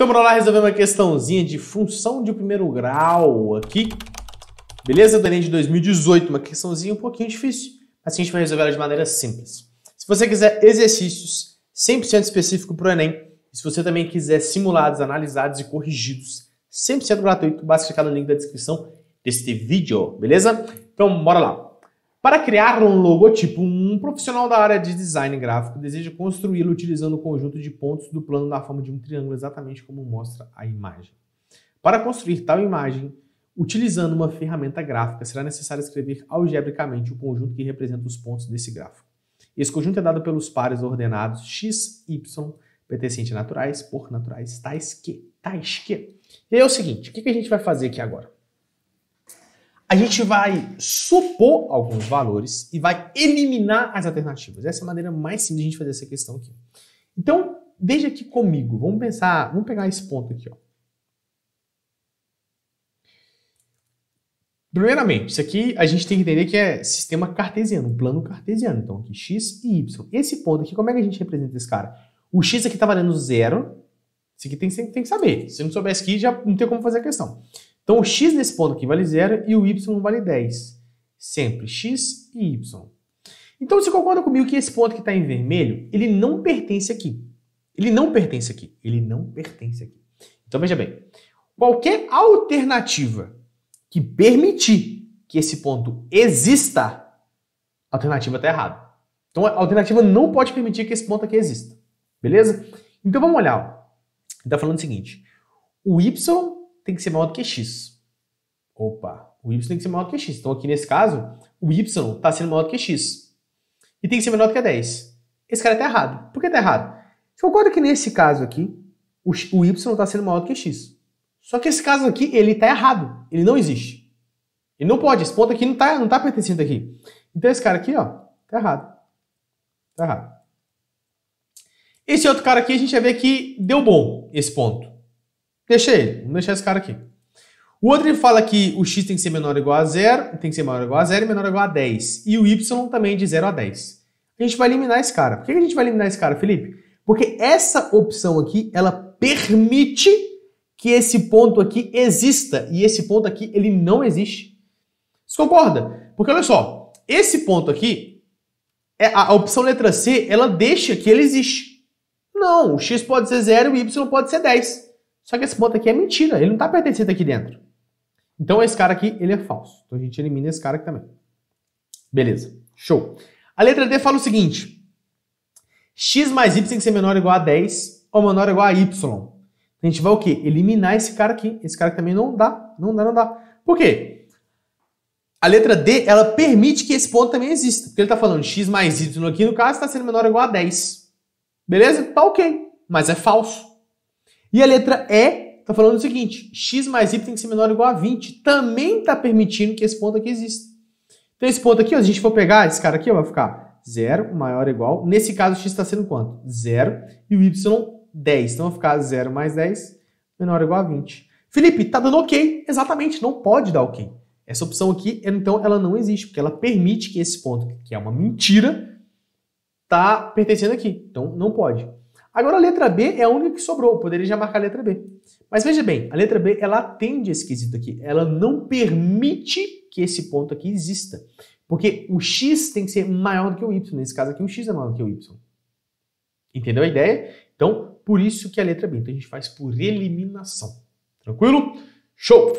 Então bora lá resolver uma questãozinha de função de primeiro grau aqui. Beleza? Do Enem de 2018, uma questãozinha um pouquinho difícil, mas assim a gente vai resolver ela de maneira simples. Se você quiser exercícios 100% específico para o Enem, e se você também quiser simulados, analisados e corrigidos, 100% gratuito, basta clicar no link da descrição deste vídeo, beleza? Então bora lá. Para criar um logotipo, um profissional da área de design gráfico deseja construí-lo utilizando o conjunto de pontos do plano na forma de um triângulo, exatamente como mostra a imagem. Para construir tal imagem, utilizando uma ferramenta gráfica, será necessário escrever algebricamente o conjunto que representa os pontos desse gráfico. Esse conjunto é dado pelos pares ordenados x, y, pertencentes a naturais, por naturais, tais que, tais que. E aí é o seguinte, o que a gente vai fazer aqui agora? a gente vai supor alguns valores e vai eliminar as alternativas. Essa é a maneira mais simples de a gente fazer essa questão aqui. Então, veja aqui comigo, vamos pensar, vamos pegar esse ponto aqui, ó. Primeiramente, isso aqui a gente tem que entender que é sistema cartesiano, um plano cartesiano. Então, aqui x e y. Esse ponto aqui, como é que a gente representa esse cara? O x aqui está valendo zero. Isso aqui tem, tem, que saber. Se não soubesse aqui, já não tem como fazer a questão. Então o x nesse ponto aqui vale zero e o y vale 10. Sempre x e y. Então você concorda comigo que esse ponto que está em vermelho, ele não pertence aqui. Ele não pertence aqui. Ele não pertence aqui. Então veja bem, qualquer alternativa que permitir que esse ponto exista, a alternativa está errada. Então a alternativa não pode permitir que esse ponto aqui exista. Beleza? Então vamos olhar. está falando o seguinte: o y tem que ser maior do que x. Opa, o y tem que ser maior do que x. Então aqui nesse caso, o y está sendo maior do que x. E tem que ser menor do que 10. Esse cara está errado. Por que está errado? Você concorda que nesse caso aqui, o, y está sendo maior do que x. Só que esse caso aqui, ele está errado. Ele não existe. Ele não pode. Esse ponto aqui não está não tá pertencendo aqui. Então esse cara aqui, ó, está errado. Está errado. Esse outro cara aqui, a gente vai ver que deu bom esse ponto. Deixa ele, vamos deixar esse cara aqui. O outro ele fala que o x tem que ser menor ou igual a zero, tem que ser maior ou igual a zero e menor ou igual a 10. E o y também de 0 a 10. A gente vai eliminar esse cara. Por que a gente vai eliminar esse cara, Felipe? Porque essa opção aqui, ela permite que esse ponto aqui exista e esse ponto aqui ele não existe. Você concorda? Porque olha só, esse ponto aqui, é, a opção letra C, ela deixa que ele existe. Não, o x pode ser zero, e o y pode ser 10. Só que esse ponto aqui é mentira, ele não está pertencente aqui dentro. Então esse cara aqui, ele é falso. Então a gente elimina esse cara aqui também. Beleza, show. A letra D fala o seguinte. X mais Y tem que ser menor ou igual a 10 ou menor ou igual a Y. Então, a gente vai o quê? Eliminar esse cara aqui. Esse cara aqui também não dá, não dá, não dá. Por quê? A letra D, ela permite que esse ponto também exista. Porque ele está falando x mais y aqui, no caso, está sendo menor ou igual a 10. Beleza? Tá ok. Mas é falso. E a letra E está falando o seguinte: x mais y tem que ser menor ou igual a 20. Também está permitindo que esse ponto aqui exista. Então, esse ponto aqui, ó, se a gente for pegar esse cara aqui, ó, vai ficar 0 maior ou igual. Nesse caso, x está sendo quanto? 0. E o y, 10. Então, vai ficar 0 mais 10 menor ou igual a 20. Felipe, está dando ok? Exatamente, não pode dar ok. Essa opção aqui, então, ela não existe, porque ela permite que esse ponto, que é uma mentira, está pertencendo aqui. Então, não pode. Agora a letra B é a única que sobrou, eu poderia já marcar a letra B. Mas veja bem, a letra B ela atende esse quesito aqui, ela não permite que esse ponto aqui exista, porque o x tem que ser maior do que o y, nesse caso aqui o x é maior do que o y. Entendeu a ideia? Então, por isso que é a letra B. Então a gente faz por eliminação. Tranquilo? Show!